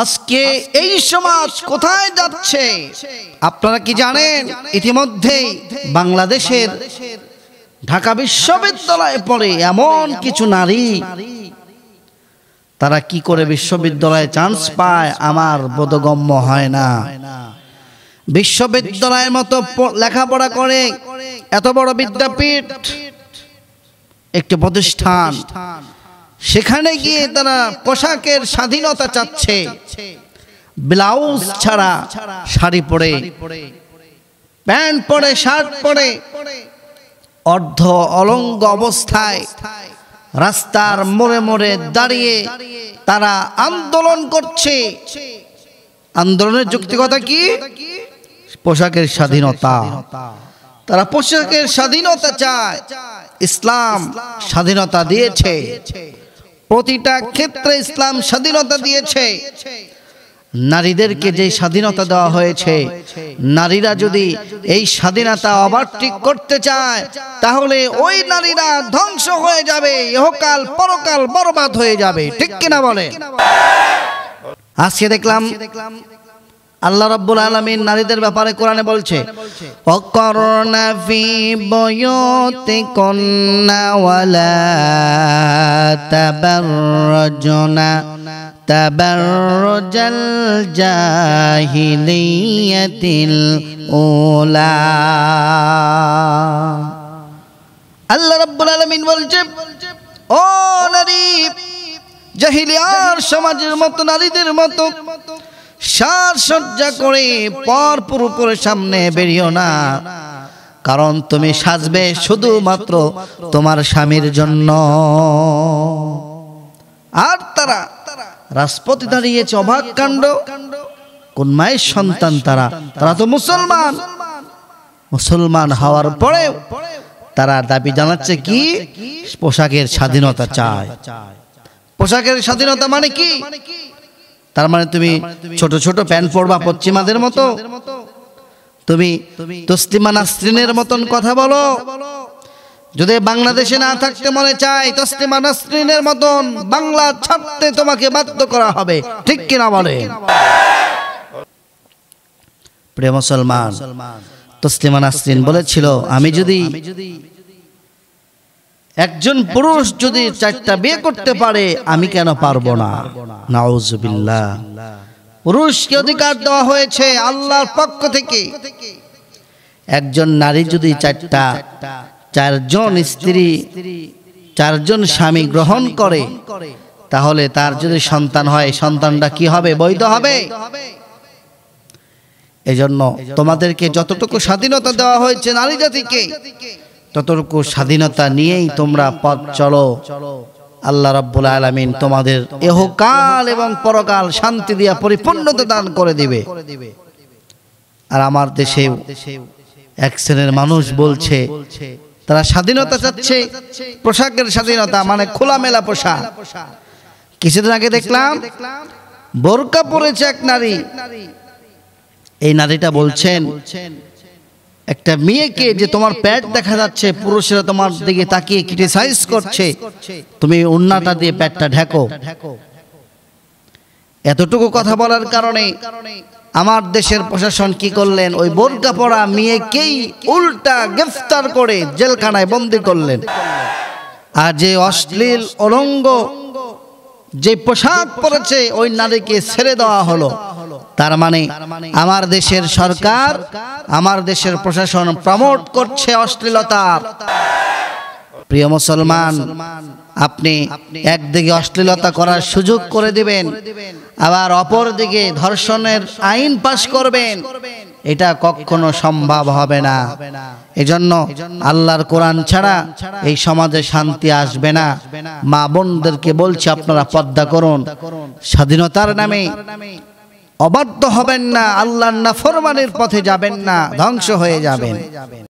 আজকে এই সমাজ কোথায় যাচ্ছে আপনারা কি জানেন ইতিমধ্যে বাংলাদেশের ঢাকা বিশ্ববিদ্যালয়ে পড়ে এমন কিছু নারী তারা কি করে বিশ্ববিদ্যালয়ে চান্স পায় আমার বোধগম্য হয় না বিশ্ববিদ্যালয়ের মতো লেখাপড়া করে এত বড় বিদ্যাপীঠ একটি প্রতিষ্ঠান সেখানে গিয়ে তারা পোশাকের স্বাধীনতা চাচ্ছে ব্লাউজ ছাড়া শাড়ি পরে প্যান্ট পরে শার্ট পরে অর্ধ অলঙ্গ অবস্থায় রাস্তার মোড়ে মোড়ে দাঁড়িয়ে তারা আন্দোলন করছে আন্দোলনের যুক্তিকতা কি পোশাকের স্বাধীনতা তারা পোশাকের স্বাধীনতা চায় ইসলাম স্বাধীনতা দিয়েছে প্রতিটা ক্ষেত্রে ইসলাম স্বাধীনতা দিয়েছে নারীদেরকে যে স্বাধীনতা দেওয়া হয়েছে নারীরা যদি এই স্বাধীনতা ঠিক করতে চায় তাহলে ওই নারীরা ধ্বংস হয়ে যাবে ইহকাল পরকাল বরবাদ হয়ে যাবে ঠিক কিনা বলে আজকে দেখলাম আল্লাহ রাব্বুল আলামিন নারীদের ব্যাপারে কোরআনে বলছে অকরনা ফি বুয়ুতিকুন্না ওয়ালা তাবাররুজনা তাবাররুজাল জাহিলিয়াতিল উলা আল্লাহ রাব্বুল আলামিন বলছে ও নারী জাহিলিয়ার সমাজের মতো নারীদের মতো সাজসজ্জা করে পর করে সামনে বেরিও না কারণ তুমি সাজবে শুধুমাত্র তোমার স্বামীর জন্য আর তারা রাজপতি দাঁড়িয়েছে অভাগ কাণ্ড কোন মায়ের সন্তান তারা তারা তো মুসলমান মুসলমান হওয়ার পরে তারা দাবি জানাচ্ছে কি পোশাকের স্বাধীনতা চায় পোশাকের স্বাধীনতা মানে কি মানে তার মানে তুমি ছোট ছোট প্যান্ট পরবা পশ্চিমাদের মতো তুমি তসলিমা নাসরিনের মতন কথা বলো যদি বাংলাদেশে না থাকতে মনে চাই তসলিমা নাসরিনের মতন বাংলা ছাড়তে তোমাকে বাধ্য করা হবে ঠিক কিনা বলে প্রিয় মুসলমান তসলিমা নাসরিন বলেছিল আমি যদি একজন পুরুষ যদি চারটা বিয়ে করতে পারে আমি কেন পারবো না পুরুষকে অধিকার দেওয়া হয়েছে আল্লাহর পক্ষ থেকে একজন নারী যদি চারটা চারজন স্ত্রী চারজন স্বামী গ্রহণ করে তাহলে তার যদি সন্তান হয় সন্তানটা কি হবে বৈধ হবে এজন্য তোমাদেরকে যতটুকু স্বাধীনতা দেওয়া হয়েছে নারী জাতিকে ততটুকু স্বাধীনতা নিয়েই তোমরা পথ চলো আল্লাহ রাব্বুল আলামিন তোমাদের এহকাল এবং পরকাল শান্তি দিয়া পরিপূর্ণতা দান করে দিবে আর আমার দেশে এক শ্রেণীর মানুষ বলছে তারা স্বাধীনতা চাচ্ছে পোশাকের স্বাধীনতা মানে খোলামেলা পোশাক কিছুদিন আগে দেখলাম বোরকা পরেছে এক নারী এই নারীটা বলছেন একটা মেয়েকে যে তোমার প্যাট দেখা যাচ্ছে পুরুষেরা তোমার দিকে তাকিয়ে ক্রিটিসাইজ করছে তুমি অন্যটা দিয়ে প্যাটটা ঢেকো এতটুকু কথা বলার কারণে আমার দেশের প্রশাসন কি করলেন ওই বোরকা পড়া মেয়েকেই উল্টা গ্রেফতার করে জেলখানায় বন্দি করলেন আর যে অশ্লীল অলঙ্গ যে পোশাক পরেছে ওই নারীকে ছেড়ে দেওয়া হলো তার মানে আমার দেশের সরকার আমার দেশের প্রশাসন প্রমোট করছে অশ্লীলতা প্রিয় মুসলমান আপনি একদিকে অশ্লীলতা করার সুযোগ করে দিবেন আবার অপর দিকে ধর্ষণের আইন পাশ করবেন এটা কখনো সম্ভব হবে না এজন্য আল্লাহর কোরআন ছাড়া এই সমাজে শান্তি আসবে না মা বোনদেরকে বলছি আপনারা পর্দা করুন স্বাধীনতার নামে অবাধ্য হবেন না আল্লাহর ফরমানের পথে যাবেন না ধ্বংস হয়ে যাবেন